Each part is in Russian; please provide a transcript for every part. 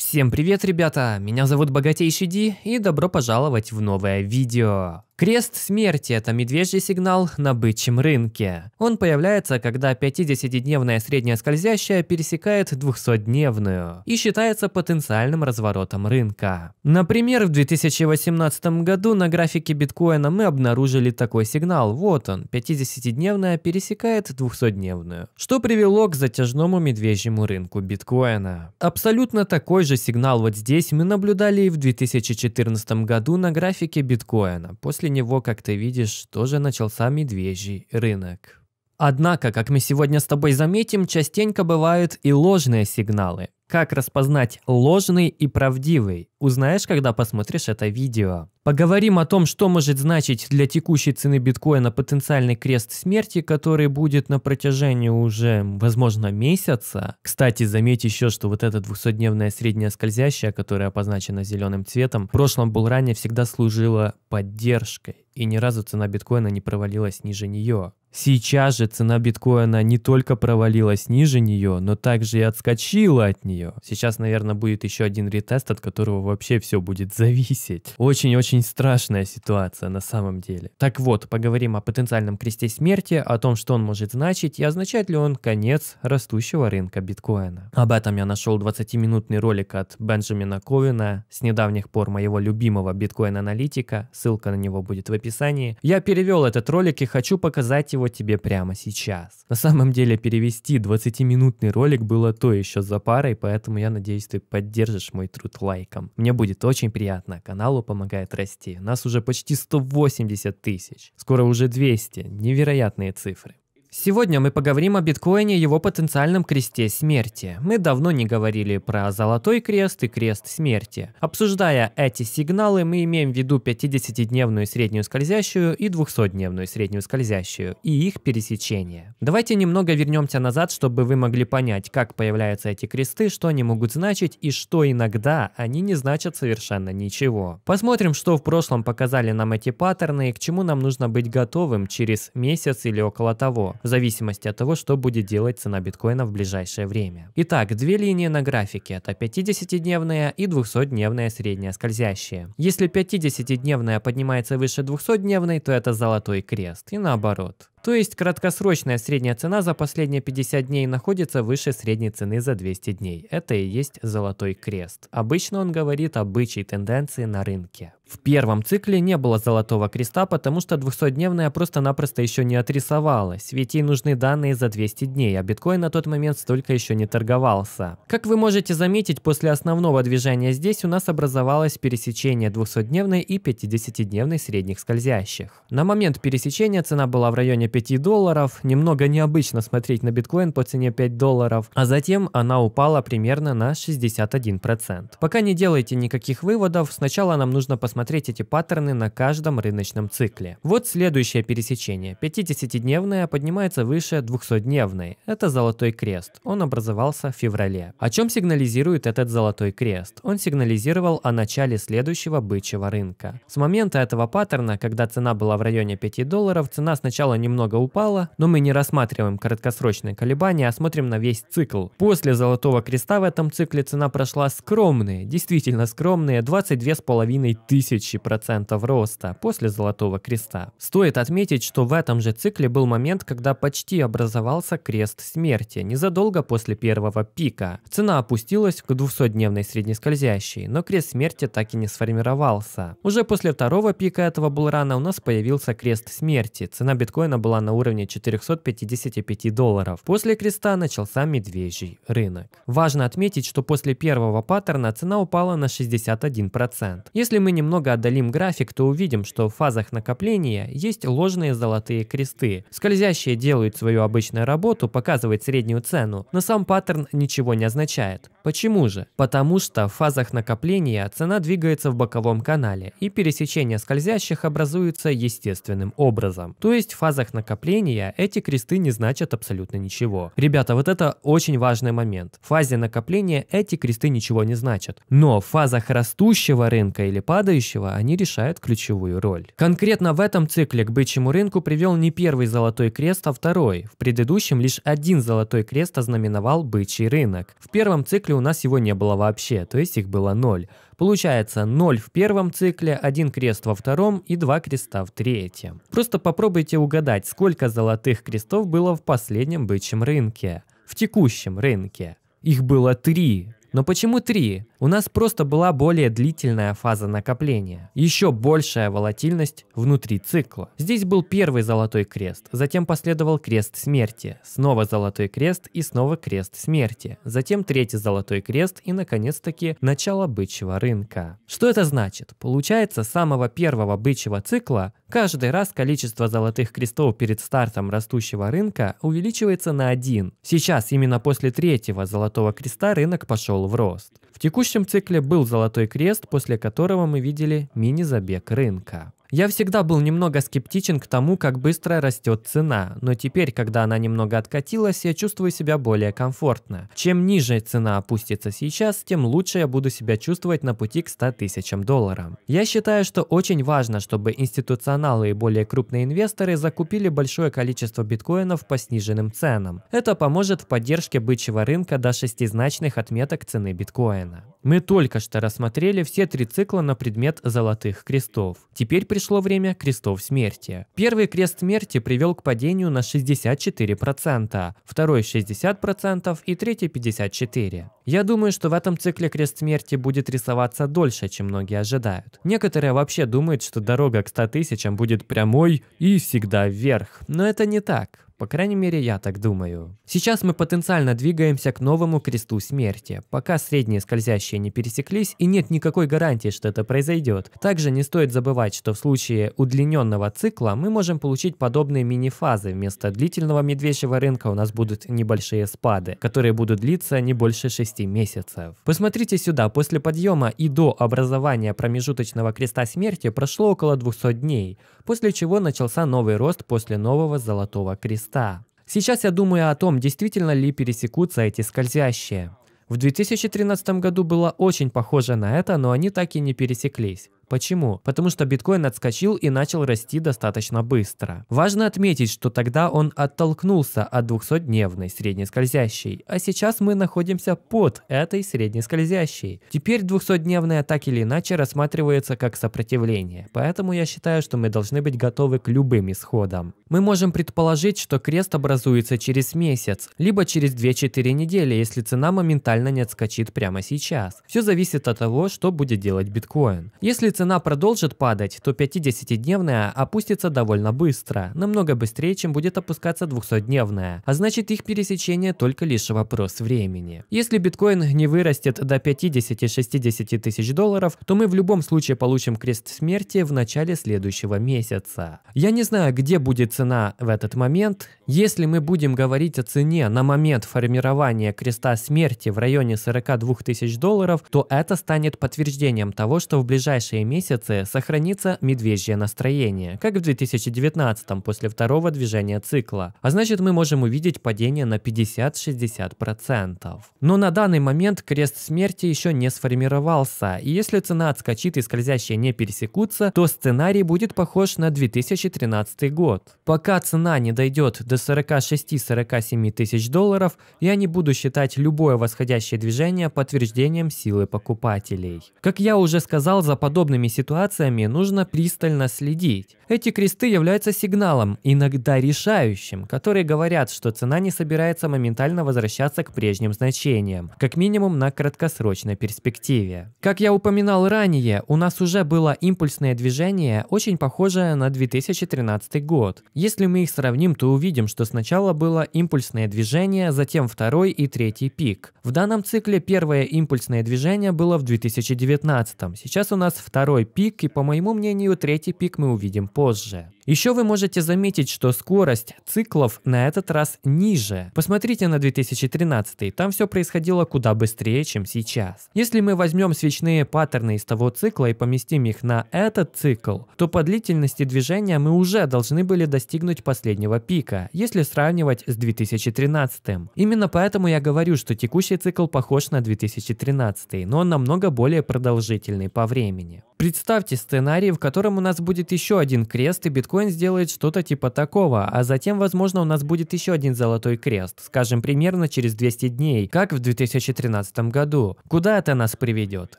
Всем привет, ребята! Меня зовут Богатейший Ди и добро пожаловать в новое видео. Крест смерти – это медвежий сигнал на бычьем рынке. Он появляется, когда 50-дневная средняя скользящая пересекает 200-дневную и считается потенциальным разворотом рынка. Например, в 2018 году на графике биткоина мы обнаружили такой сигнал. Вот он, 50-дневная пересекает 200-дневную, что привело к затяжному медвежьему рынку биткоина. Абсолютно такой же сигнал вот здесь мы наблюдали и в 2014 году на графике биткоина после него, как ты видишь, тоже начался медвежий рынок. Однако, как мы сегодня с тобой заметим, частенько бывают и ложные сигналы. Как распознать ложный и правдивый? Узнаешь, когда посмотришь это видео. Поговорим о том, что может значить для текущей цены биткоина потенциальный крест смерти, который будет на протяжении уже, возможно, месяца. Кстати, заметь еще, что вот эта 200-дневная средняя скользящая, которая обозначена зеленым цветом, в прошлом был ранее всегда служила поддержкой, и ни разу цена биткоина не провалилась ниже нее. Сейчас же цена биткоина не только провалилась ниже нее, но также и отскочила от нее. Сейчас, наверное, будет еще один ретест, от которого вообще все будет зависеть. Очень-очень страшная ситуация на самом деле. Так вот, поговорим о потенциальном кресте смерти, о том, что он может значить и означает ли он конец растущего рынка биткоина. Об этом я нашел 20-минутный ролик от Бенджамина Ковина, с недавних пор моего любимого биткоин-аналитика, ссылка на него будет в описании. Я перевел этот ролик и хочу показать его его тебе прямо сейчас. На самом деле перевести 20-минутный ролик было то еще за парой, поэтому я надеюсь, ты поддержишь мой труд лайком. Мне будет очень приятно, каналу помогает расти. Нас уже почти 180 тысяч, скоро уже 200, невероятные цифры. Сегодня мы поговорим о биткоине и его потенциальном кресте смерти. Мы давно не говорили про золотой крест и крест смерти. Обсуждая эти сигналы, мы имеем в виду 50-дневную среднюю скользящую и 200-дневную среднюю скользящую и их пересечение. Давайте немного вернемся назад, чтобы вы могли понять, как появляются эти кресты, что они могут значить и что иногда они не значат совершенно ничего. Посмотрим, что в прошлом показали нам эти паттерны и к чему нам нужно быть готовым через месяц или около того в зависимости от того, что будет делать цена биткоина в ближайшее время. Итак, две линии на графике – это 50-дневная и 200-дневная средняя скользящая. Если 50-дневная поднимается выше 200-дневной, то это золотой крест, и наоборот. То есть краткосрочная средняя цена за последние 50 дней находится выше средней цены за 200 дней. Это и есть золотой крест. Обычно он говорит о бычьей тенденции на рынке. В первом цикле не было золотого креста, потому что 200-дневная просто-напросто еще не отрисовалась, ведь ей нужны данные за 200 дней, а биткоин на тот момент столько еще не торговался. Как вы можете заметить, после основного движения здесь у нас образовалось пересечение 200-дневной и 50-дневной средних скользящих. На момент пересечения цена была в районе 5 долларов. Немного необычно смотреть на биткоин по цене 5 долларов, а затем она упала примерно на 61%. Пока не делайте никаких выводов, сначала нам нужно посмотреть эти паттерны на каждом рыночном цикле. Вот следующее пересечение. 50-дневная поднимается выше 200-дневной. Это золотой крест. Он образовался в феврале. О чем сигнализирует этот золотой крест? Он сигнализировал о начале следующего бычьего рынка. С момента этого паттерна, когда цена была в районе 5 долларов, цена сначала немного немного упала, но мы не рассматриваем краткосрочные колебания, а смотрим на весь цикл. После золотого креста в этом цикле цена прошла скромные, действительно скромные 22,5 тысячи процентов роста после золотого креста. Стоит отметить, что в этом же цикле был момент, когда почти образовался крест смерти, незадолго после первого пика. Цена опустилась к 200-дневной среднескользящей, но крест смерти так и не сформировался. Уже после второго пика этого булрана у нас появился крест смерти, цена биткоина была была на уровне 455 долларов. После креста начался медвежий рынок. Важно отметить, что после первого паттерна цена упала на 61%. Если мы немного отдалим график, то увидим, что в фазах накопления есть ложные золотые кресты. Скользящие делают свою обычную работу, показывают среднюю цену, но сам паттерн ничего не означает. Почему же? Потому что в фазах накопления цена двигается в боковом канале, и пересечение скользящих образуется естественным образом. То есть в фазах накопления накопления эти кресты не значат абсолютно ничего. Ребята, вот это очень важный момент. В фазе накопления эти кресты ничего не значат. Но в фазах растущего рынка или падающего они решают ключевую роль. Конкретно в этом цикле к бычьему рынку привел не первый золотой крест, а второй. В предыдущем лишь один золотой крест ознаменовал бычий рынок. В первом цикле у нас его не было вообще, то есть их было ноль. Получается 0 в первом цикле, 1 крест во втором и 2 креста в третьем. Просто попробуйте угадать, сколько золотых крестов было в последнем бычьем рынке, в текущем рынке. Их было 3. Но почему три? У нас просто была более длительная фаза накопления. Еще большая волатильность внутри цикла. Здесь был первый золотой крест, затем последовал крест смерти, снова золотой крест и снова крест смерти, затем третий золотой крест и, наконец-таки, начало бычьего рынка. Что это значит? Получается, с самого первого бычьего цикла Каждый раз количество золотых крестов перед стартом растущего рынка увеличивается на один. Сейчас, именно после третьего золотого креста, рынок пошел в рост. В текущем цикле был золотой крест, после которого мы видели мини-забег рынка. Я всегда был немного скептичен к тому, как быстро растет цена, но теперь, когда она немного откатилась, я чувствую себя более комфортно. Чем ниже цена опустится сейчас, тем лучше я буду себя чувствовать на пути к 100 тысячам долларов. Я считаю, что очень важно, чтобы институционалы и более крупные инвесторы закупили большое количество биткоинов по сниженным ценам. Это поможет в поддержке бычьего рынка до шестизначных отметок цены биткоина. Мы только что рассмотрели все три цикла на предмет золотых крестов. Теперь пришло время крестов смерти. Первый крест смерти привел к падению на 64%, второй 60% и третий 54%. Я думаю, что в этом цикле крест смерти будет рисоваться дольше, чем многие ожидают. Некоторые вообще думают, что дорога к 100 тысячам будет прямой и всегда вверх, но это не так. По крайней мере, я так думаю. Сейчас мы потенциально двигаемся к новому кресту смерти, пока средние скользящие не пересеклись и нет никакой гарантии, что это произойдет. Также не стоит забывать, что в случае удлиненного цикла мы можем получить подобные мини-фазы. Вместо длительного медвежьего рынка у нас будут небольшие спады, которые будут длиться не больше 6 месяцев. Посмотрите сюда, после подъема и до образования промежуточного креста смерти прошло около 200 дней, после чего начался новый рост после нового золотого креста моста. Сейчас я думаю о том, действительно ли пересекутся эти скользящие. В 2013 году было очень похоже на это, но они так и не пересеклись. Почему? Потому что биткоин отскочил и начал расти достаточно быстро. Важно отметить, что тогда он оттолкнулся от 200-дневной средней скользящей, а сейчас мы находимся под этой средней скользящей. Теперь 200-дневная так или иначе рассматривается как сопротивление, поэтому я считаю, что мы должны быть готовы к любым исходам. Мы можем предположить, что крест образуется через месяц, либо через 2-4 недели, если цена моментально не отскочит прямо сейчас. Все зависит от того, что будет делать биткоин. Если цена продолжит падать, то 50-дневная опустится довольно быстро, намного быстрее, чем будет опускаться 200-дневная, а значит их пересечение только лишь вопрос времени. Если биткоин не вырастет до 50-60 тысяч долларов, то мы в любом случае получим крест смерти в начале следующего месяца. Я не знаю, где будет цена в этот момент. Если мы будем говорить о цене на момент формирования креста смерти в районе 42 тысяч долларов, то это станет подтверждением того, что в ближайшие месяце сохранится медвежье настроение, как в 2019 после второго движения цикла, а значит мы можем увидеть падение на 50-60%. Но на данный момент крест смерти еще не сформировался, и если цена отскочит и скользящие не пересекутся, то сценарий будет похож на 2013 год. Пока цена не дойдет до 46-47 тысяч долларов, я не буду считать любое восходящее движение подтверждением силы покупателей. Как я уже сказал, за подобными подобными ситуациями нужно пристально следить. Эти кресты являются сигналом, иногда решающим, которые говорят, что цена не собирается моментально возвращаться к прежним значениям, как минимум на краткосрочной перспективе. Как я упоминал ранее, у нас уже было импульсное движение, очень похожее на 2013 год. Если мы их сравним, то увидим, что сначала было импульсное движение, затем второй и третий пик. В данном цикле первое импульсное движение было в 2019, сейчас у нас второй второй пик, и по моему мнению, третий пик мы увидим позже. Еще вы можете заметить, что скорость циклов на этот раз ниже. Посмотрите на 2013, там все происходило куда быстрее, чем сейчас. Если мы возьмем свечные паттерны из того цикла и поместим их на этот цикл, то по длительности движения мы уже должны были достигнуть последнего пика, если сравнивать с 2013. Именно поэтому я говорю, что текущий цикл похож на 2013, но он намного более продолжительный по времени. Представьте сценарий, в котором у нас будет еще один крест и биткоин биткоин сделает что-то типа такого, а затем, возможно, у нас будет еще один золотой крест, скажем, примерно через 200 дней, как в 2013 году. Куда это нас приведет?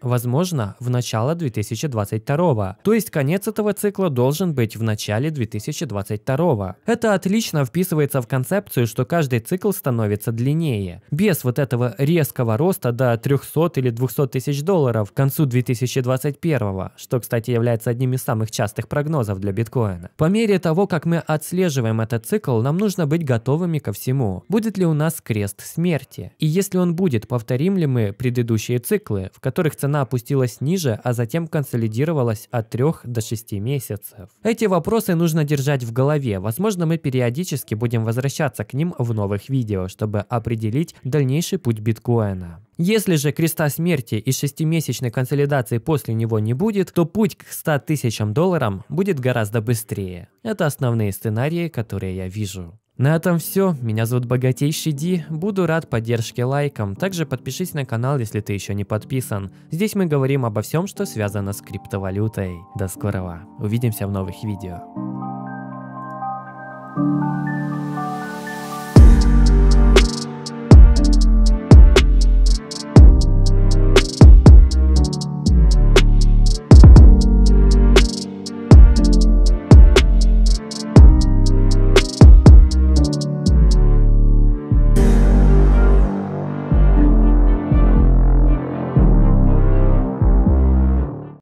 Возможно, в начало 2022. То есть конец этого цикла должен быть в начале 2022. Это отлично вписывается в концепцию, что каждый цикл становится длиннее. Без вот этого резкого роста до 300 или 200 тысяч долларов к концу 2021, что, кстати, является одним из самых частых прогнозов для биткоина. По мере того, как мы отслеживаем этот цикл, нам нужно быть готовыми ко всему. Будет ли у нас крест смерти? И если он будет, повторим ли мы предыдущие циклы, в которых цена опустилась ниже, а затем консолидировалась от 3 до 6 месяцев? Эти вопросы нужно держать в голове. Возможно, мы периодически будем возвращаться к ним в новых видео, чтобы определить дальнейший путь биткоина. Если же креста смерти и шестимесячной консолидации после него не будет, то путь к 100 тысячам долларам будет гораздо быстрее. Это основные сценарии, которые я вижу. На этом все. Меня зовут Богатейший Ди. Буду рад поддержке лайком. Также подпишись на канал, если ты еще не подписан. Здесь мы говорим обо всем, что связано с криптовалютой. До скорого. Увидимся в новых видео. Thank you